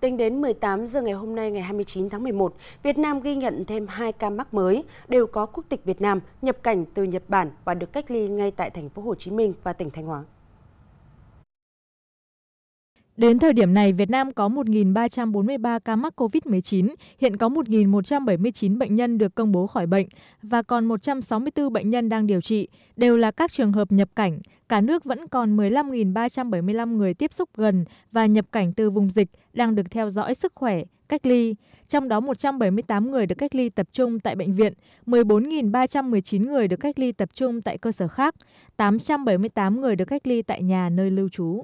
Tính đến 18 giờ ngày hôm nay ngày 29 tháng 11, Việt Nam ghi nhận thêm 2 ca mắc mới, đều có quốc tịch Việt Nam, nhập cảnh từ Nhật Bản và được cách ly ngay tại thành phố Hồ Chí Minh và tỉnh Thanh Hóa. Đến thời điểm này, Việt Nam có 1.343 ca mắc COVID-19, hiện có 1.179 bệnh nhân được công bố khỏi bệnh và còn 164 bệnh nhân đang điều trị, đều là các trường hợp nhập cảnh. Cả nước vẫn còn 15.375 người tiếp xúc gần và nhập cảnh từ vùng dịch đang được theo dõi sức khỏe, cách ly, trong đó 178 người được cách ly tập trung tại bệnh viện, 14.319 người được cách ly tập trung tại cơ sở khác, 878 người được cách ly tại nhà nơi lưu trú.